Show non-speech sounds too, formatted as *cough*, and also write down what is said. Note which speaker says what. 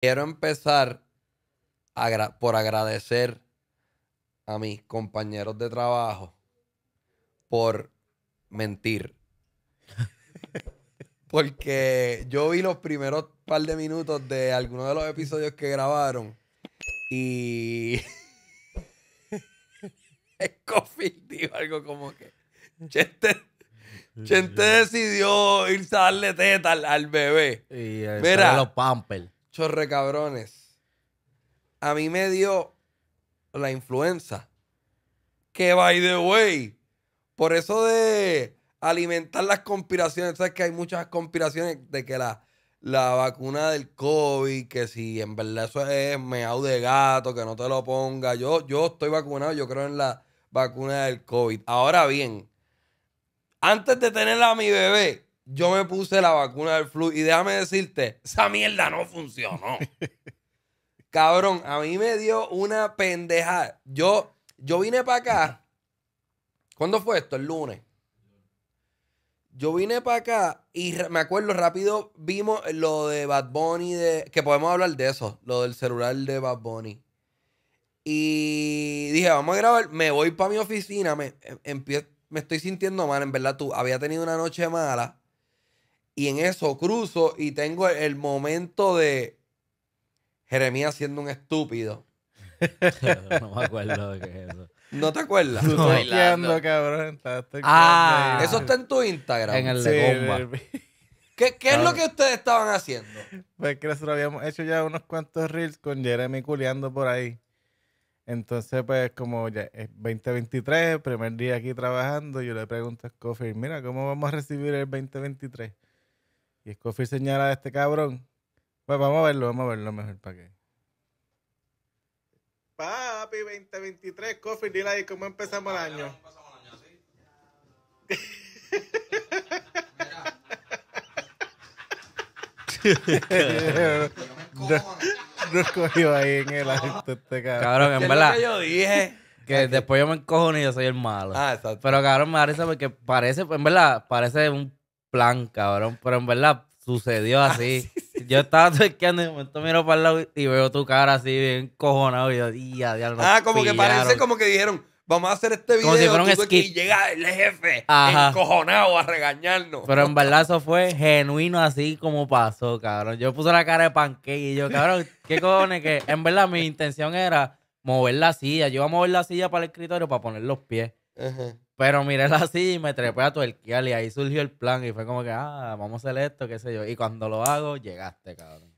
Speaker 1: quiero empezar por agradecer a mis compañeros de trabajo por mentir. *laughs* Porque yo vi los primeros par de minutos de algunos de los episodios que grabaron y Scofield *laughs* dijo algo como que Chente, decidió irse a darle teta al, bebé. Y a los pampers chorre cabrones. A mí me dio la influenza. Que by the way, por eso de alimentar las conspiraciones, sabes que hay muchas conspiraciones de que la, vacuna del COVID, que si en verdad eso es meao de gato, que no te lo ponga. Yo, yo estoy vacunado, yo creo en la vacuna del COVID. Ahora bien, antes de tener a mi bebé, yo me puse la vacuna del flu y déjame decirte, esa mierda no funcionó. *laughs* Cabrón, a mí me dio una pendejada. Yo, yo vine para acá. ¿Cuándo fue esto? El lunes. Yo vine para acá y me acuerdo rápido, vimos lo de Bad Bunny, de, que podemos hablar de eso, lo del celular de Bad Bunny. Y dije, vamos a grabar, me voy para mi oficina, me, em, me estoy sintiendo mal, en verdad tú, había tenido una noche mala y en eso cruzo y tengo el, momento de Jeremías siendo un estúpido.
Speaker 2: *laughs* no me acuerdo
Speaker 1: de qué es eso. ¿No te acuerdas? Ah. eso está en tu Instagram. En el de ¿Qué, es lo que ustedes estaban haciendo?
Speaker 2: Pues que nosotros habíamos hecho ya unos cuantos reels con Jeremy culeando por ahí. Entonces, pues, como ya es 2023, primer día aquí trabajando, yo le pregunto a Scofield, mira, ¿cómo vamos a recibir el 2023? Y Scofield señala a este cabrón. Pues vamos a verlo, vamos a verlo mejor para qué. Papi, 2023, Scofield, dile ahí cómo empezamos el año. *laughs* no escogió ahí en el de este cabrón. Cabrón, en verdad. yo dije. Que después yo me encojo y yo soy el malo. Ah, exacto. Pero cabrón, me da risa porque parece, en verdad, parece un plan, cabrón, pero en verdad sucedió ah, así. Yo estaba toqueando y de momento miro para el lado y veo tu cara así bien cojonado y yo, día, día, Ah, como que parece como
Speaker 1: que dijeron, vamos a hacer este video. Y llega el jefe encojonado a regañarnos. Pero en
Speaker 2: verdad eso fue genuino así como pasó, cabrón. Yo puse la cara de panque y yo, cabrón, qué cojones que... En verdad mi intención era mover la silla. Yo iba a mover la silla para el escritorio para poner los pies. Ajá. Pero miré así y me trepé a tuerquear y ahí surgió el plan y fue como que, ah, vamos a hacer esto, qué sé yo. Y cuando lo hago, llegaste, cabrón.